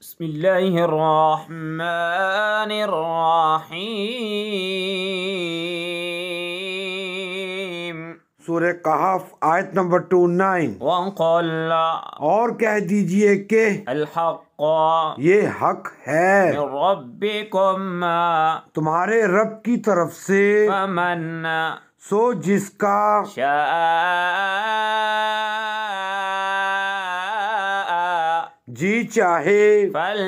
بسم اللہ الرحمن الرحیم سورہ قحف آیت نمبر ٹو نائن وقل اور کہہ دیجئے کہ الحق یہ حق ہے ربکم تمہارے رب کی طرف سے فمن سو جس کا شاہ جی چاہے پل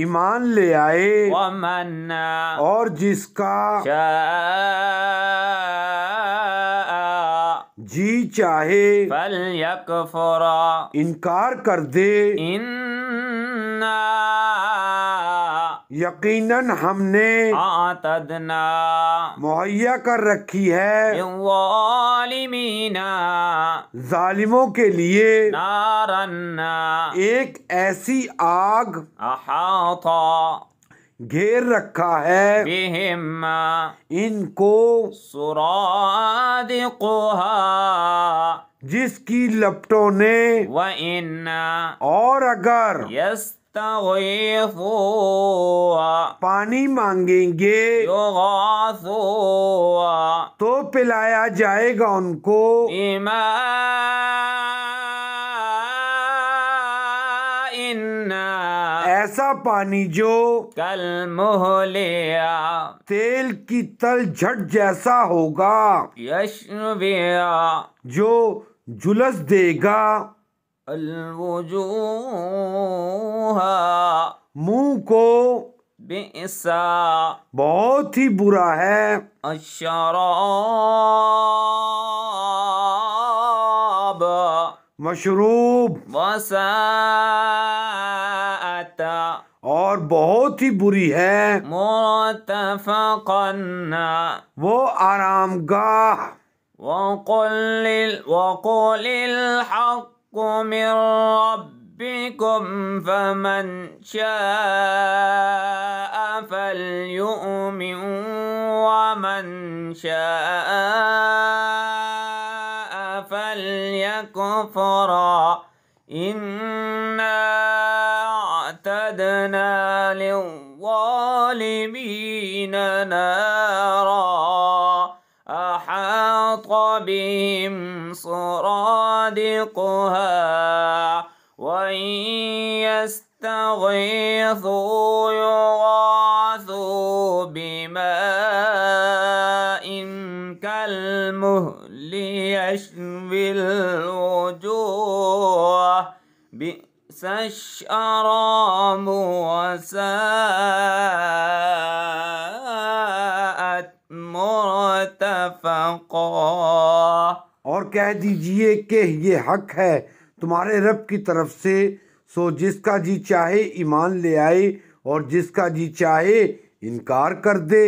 ایمان لے آئے ومن اور جس کا جی چاہے فلیکفر انکار کر دے انہا یقیناً ہم نے آتدنا مہیا کر رکھی ہے عالمین ظالموں کے لیے ایک ایسی آگ احاطا گھیر رکھا ہے ان کو سورا جس کی لپٹوں نے اور اگر یس پانی مانگیں گے تو پلایا جائے گا ان کو ایسا پانی جو کل محلیا تیل کی تل جھٹ جیسا ہوگا یشنویا جو جلس دے گا الوجوہ منہ کو بہت ہی برا ہے الشراب مشروب وساعت اور بہت ہی بری ہے وہ آرام گاہ وقل وقل الحق من ربكم فمن شاء فليؤمن ومن شاء فليكفر إنا أعتدنا للظالمين نارا بهم صرادقها وإن يستغيثوا يغاثوا بماء كالمهل يشوي الوجوه بئس الشرام وساءت مرتفقا کہہ دیجئے کہ یہ حق ہے تمہارے رب کی طرف سے سو جس کا جی چاہے ایمان لے آئے اور جس کا جی چاہے انکار کر دے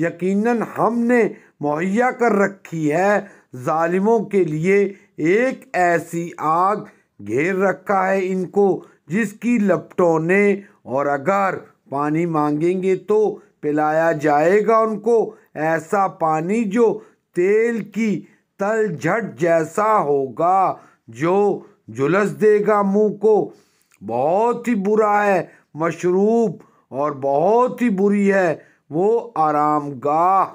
یقیناً ہم نے مہیا کر رکھی ہے ظالموں کے لیے ایک ایسی آگ گھیر رکھا ہے ان کو جس کی لپٹونے اور اگر پانی مانگیں گے تو پلایا جائے گا ان کو ایسا پانی جو تیل کی تل جھٹ جیسا ہوگا جو جلس دے گا منہ کو بہت ہی برا ہے مشروب اور بہت ہی بری ہے وہ آرام گاہ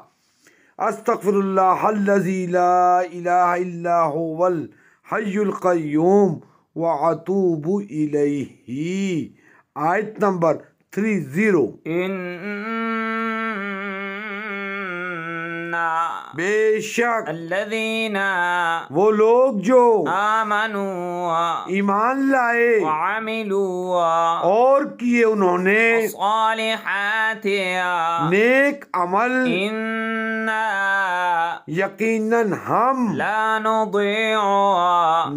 استغفر اللہ لا الہ الا هو الحی القیوم واتوب الیہ آیت نمبر تھری زیرو بے شک الذین وہ لوگ جو آمنوا ایمان لائے وعملوا اور کیے انہوں نے صالحات نیک عمل اننا یقیناً ہم لا نضیع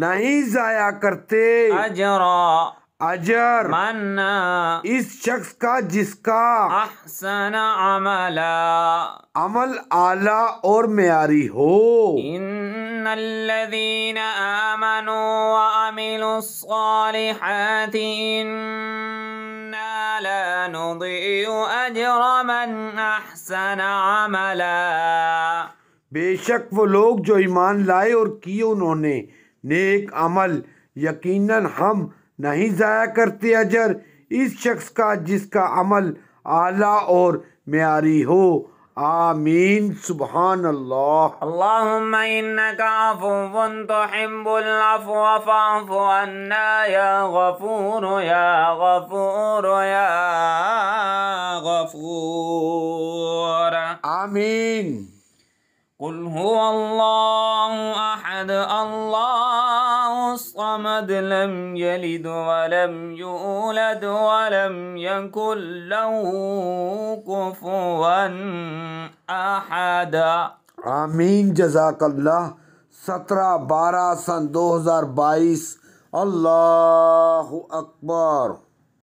نہیں ضائع کرتے اجرا اجر من اس شخص کا جس کا احسن عملا عمل اعلی اور معیاری ہو ان الذين وعملوا الصالحات لا نضيع من ہوجنا عملا بے شک وہ لوگ جو ایمان لائے اور کیے انہوں نے نیک عمل یقیناً ہم نہیں ضائع کرتے اجر اس شخص کا جس کا عمل اعلیٰ اور معیاری ہو آمین سبحان اللہ اللہم انکا عفو تحب العفو فاعف عنا یا غفور یا یا غفور غفور آمین قل هو اللہ احد اللہ أحد لم يلد ولم يولد ولم يكن له كفوا أحد آمين جزاك الله سترة بارا سن دو ہزار بائیس اللہ اکبر